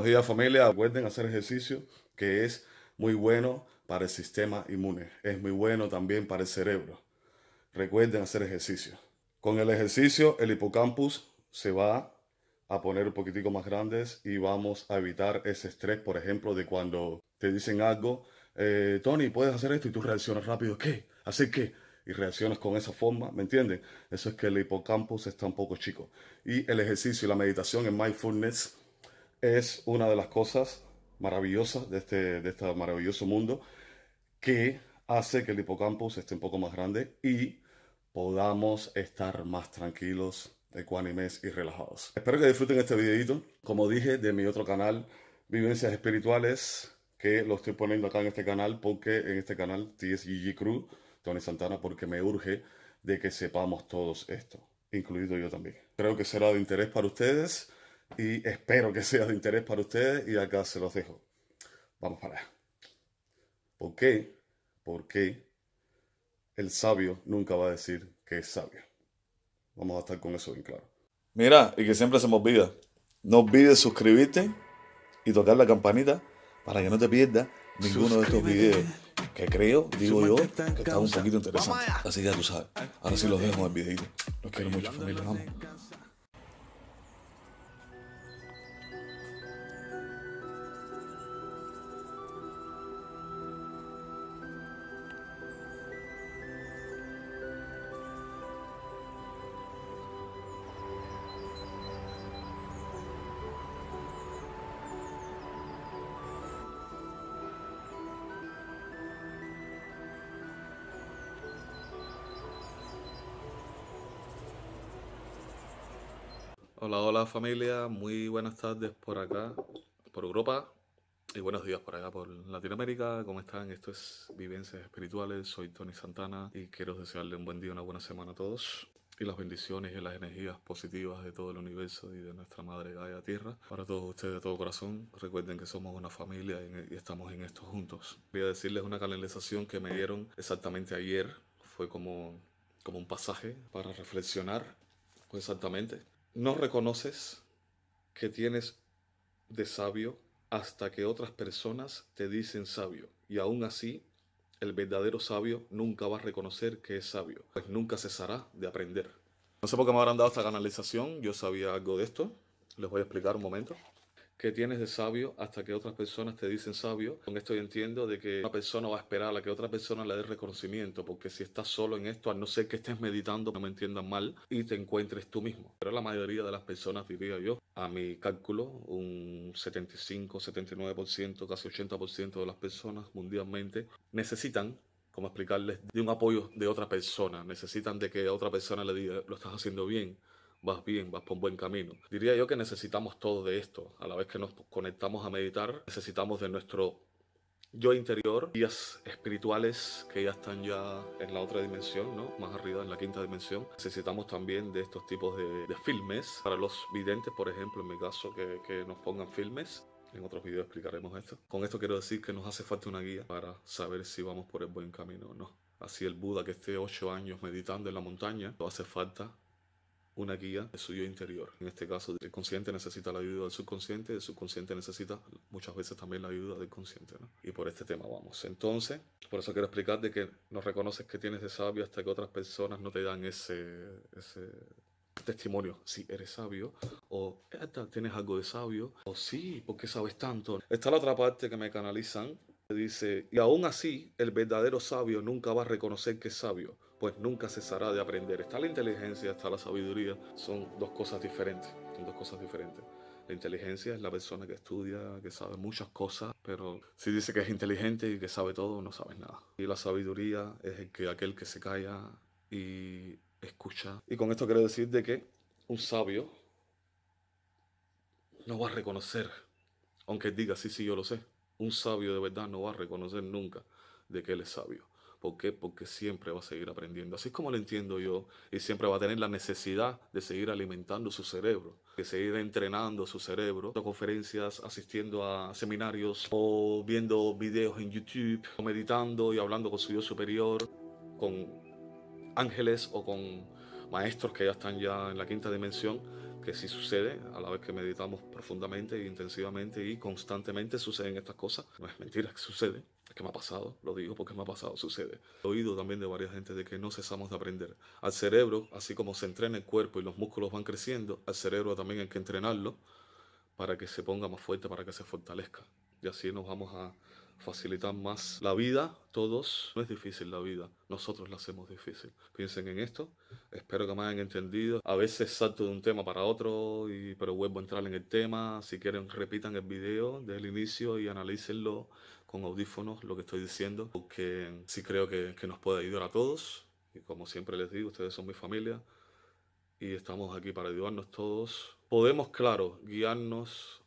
Buenos días familia, recuerden hacer ejercicio que es muy bueno para el sistema inmune, es muy bueno también para el cerebro. Recuerden hacer ejercicio. Con el ejercicio el hipocampus se va a poner un poquitico más grandes y vamos a evitar ese estrés, por ejemplo, de cuando te dicen algo, eh, Tony, puedes hacer esto y tú reaccionas rápido, ¿qué? ¿Hacer que, Y reaccionas con esa forma, ¿me entienden? Eso es que el hipocampus está un poco chico. Y el ejercicio y la meditación en mindfulness es una de las cosas maravillosas de este, de este maravilloso mundo que hace que el hipocampus esté un poco más grande y podamos estar más tranquilos, ecuánimes y relajados. Espero que disfruten este videito, como dije, de mi otro canal, Vivencias Espirituales, que lo estoy poniendo acá en este canal porque en este canal TSGG Crew, Tony Santana, porque me urge de que sepamos todos esto, incluido yo también. Creo que será de interés para ustedes y espero que sea de interés para ustedes y acá se los dejo. Vamos para allá. ¿Por qué? Porque el sabio nunca va a decir que es sabio. Vamos a estar con eso bien claro. Mira, y que siempre se me olvida. No olvides suscribirte y tocar la campanita para que no te pierdas ninguno de estos videos. Que creo, digo yo, que está un poquito interesante. Así que ya tú sabes. Ahora sí los dejo en el videito. Los quiero mucho, familia. Vamos. Hola, hola familia, muy buenas tardes por acá, por Europa y buenos días por acá, por Latinoamérica. ¿Cómo están? Esto es Vivencias Espirituales, soy Tony Santana y quiero desearle un buen día, una buena semana a todos y las bendiciones y las energías positivas de todo el universo y de nuestra madre Gaia Tierra. Para todos ustedes de todo corazón, recuerden que somos una familia y estamos en esto juntos. Voy a decirles una canalización que me dieron exactamente ayer, fue como, como un pasaje para reflexionar. Pues exactamente, no reconoces que tienes de sabio hasta que otras personas te dicen sabio. Y aún así, el verdadero sabio nunca va a reconocer que es sabio, pues nunca cesará de aprender. No sé por qué me habrán dado esta canalización, yo sabía algo de esto, les voy a explicar un momento que tienes de sabio hasta que otras personas te dicen sabio. Con esto yo entiendo de que una persona va a esperar a que otra persona le dé reconocimiento, porque si estás solo en esto, a no ser que estés meditando, no me entiendan mal, y te encuentres tú mismo. Pero la mayoría de las personas, diría yo, a mi cálculo, un 75, 79%, casi 80% de las personas mundialmente necesitan como explicarles de un apoyo de otra persona, necesitan de que otra persona le diga, lo estás haciendo bien, vas bien, vas por un buen camino. Diría yo que necesitamos todo de esto. A la vez que nos conectamos a meditar, necesitamos de nuestro yo interior, guías espirituales que ya están ya en la otra dimensión, ¿no? Más arriba, en la quinta dimensión. Necesitamos también de estos tipos de, filmes para los videntes, por ejemplo, en mi caso, que, que nos pongan filmes. En otros videos explicaremos esto. Con esto quiero decir que nos hace falta una guía para saber si vamos por el buen camino o no. Así el Buda que esté ocho años meditando en la montaña, lo hace falta una guía de su interior. En este caso, el consciente necesita la ayuda del subconsciente, el subconsciente necesita muchas veces también la ayuda del consciente. ¿no? Y por este tema vamos. Entonces, por eso quiero explicar de que no reconoces que tienes de sabio hasta que otras personas no te dan ese, testimonio si eres sabio o tienes algo de sabio o sí, porque sabes tanto. Está la otra parte que me canalizan Dice, y aún así el verdadero sabio nunca va a reconocer que es sabio, pues nunca cesará de aprender. Está la inteligencia, está la sabiduría, son dos cosas diferentes, son dos cosas diferentes. La inteligencia es la persona que estudia, que sabe muchas cosas, pero si dice que es inteligente y que sabe todo, no sabes nada. Y la sabiduría es que, aquel que se calla y escucha. Y con esto quiero decir de que un sabio no va a reconocer, aunque diga, sí, sí, yo lo sé un sabio de verdad no va a reconocer nunca de que él es sabio. ¿Por qué? Porque siempre va a seguir aprendiendo. Así es como lo entiendo yo. Y siempre va a tener la necesidad de seguir alimentando su cerebro, de seguir entrenando su cerebro, dando conferencias, asistiendo a seminarios o viendo videos en YouTube, o meditando y hablando con su Dios superior, con ángeles o con maestros que ya están ya en la quinta dimensión que sí sucede a la vez que meditamos profundamente, intensivamente y constantemente suceden estas cosas. No es mentira que sucede, es que me ha pasado, lo digo porque me ha pasado, sucede. He oído también de varias gente de que no cesamos de aprender. Al cerebro, así como se entrena el cuerpo y los músculos van creciendo, al cerebro también hay que entrenarlo para que se ponga más fuerte, para que se fortalezca y así nos vamos a facilitar más la vida. Todos, no es difícil la vida, nosotros la hacemos difícil. Piensen en esto, espero que me hayan entendido. A veces salto de un tema para otro, y, pero vuelvo a entrar en el tema. Si quieren, repitan el video desde el inicio y analícenlo con audífonos, lo que estoy diciendo, porque sí creo que, que nos puede ayudar a todos. Y como siempre les digo, ustedes son mi familia y estamos aquí para ayudarnos todos. Podemos, claro, guiarnos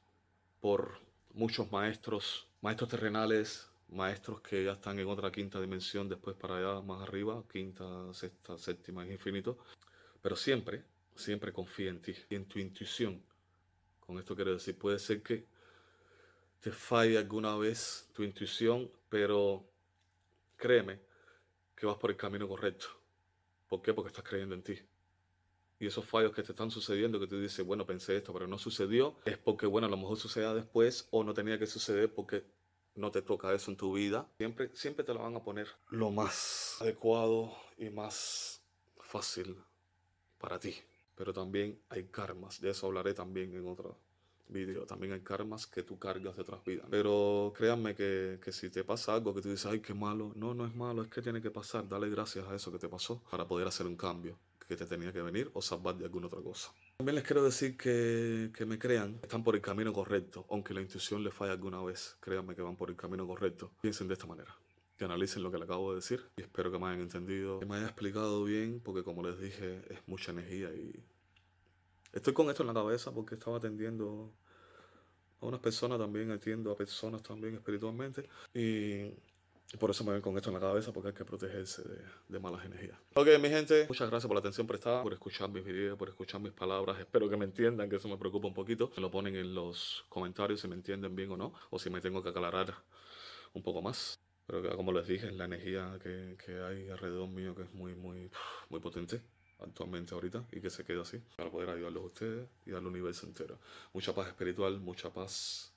por muchos maestros, maestros terrenales, maestros que ya están en otra quinta dimensión, después para allá más arriba, quinta, sexta, séptima, infinito. Pero siempre, siempre confía en ti en tu intuición. Con esto quiero decir, puede ser que te falle alguna vez tu intuición, pero créeme que vas por el camino correcto. ¿Por qué? Porque estás creyendo en ti y esos fallos que te están sucediendo, que tú dices, bueno, pensé esto, pero no sucedió, es porque, bueno, a lo mejor suceda después o no tenía que suceder porque no te toca eso en tu vida. Siempre, siempre te lo van a poner lo más adecuado y más fácil para ti. Pero también hay karmas, de eso hablaré también en otro vídeo. También hay karmas que tú cargas de otras vidas. Pero créanme que, que si te pasa algo que tú dices, ay, qué malo, no, no es malo, es que tiene que pasar. Dale gracias a eso que te pasó para poder hacer un cambio que te tenía que venir o salvar de alguna otra cosa. También les quiero decir que, que me crean, están por el camino correcto, aunque la intuición les falle alguna vez, créanme que van por el camino correcto. Piensen de esta manera que analicen lo que les acabo de decir y espero que me hayan entendido, que me haya explicado bien, porque como les dije, es mucha energía y estoy con esto en la cabeza porque estaba atendiendo a unas personas también, atiendo a personas también espiritualmente y y por eso me ven con esto en la cabeza, porque hay que protegerse de, malas energías. Ok, mi gente, muchas gracias por la atención prestada, por escuchar mis videos, por escuchar mis palabras. Espero que me entiendan, que eso me preocupa un poquito. Me lo ponen en los comentarios si me entienden bien o no, o si me tengo que aclarar un poco más. Pero como les dije, la energía que, que, hay alrededor mío que es muy, muy, muy potente actualmente ahorita y que se queda así para poder ayudarlos a ustedes y al universo entero. Mucha paz espiritual, mucha paz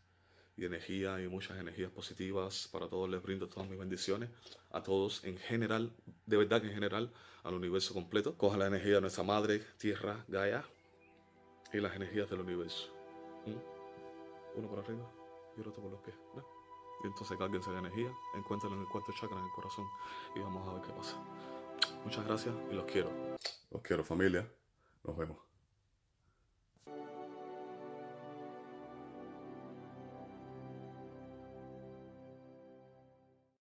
y energía y muchas energías positivas para todos. Les brindo todas mis bendiciones a todos en general, de verdad que en general, al universo completo. Coja la energía de nuestra madre, tierra, Gaia y las energías del universo. ¿Mm? Uno por arriba y otro por los pies. ¿no? Y entonces cárguense de energía, encuentren en el cuarto chakra, en el corazón y vamos a ver qué pasa. Muchas gracias y los quiero. Los quiero familia. Nos vemos.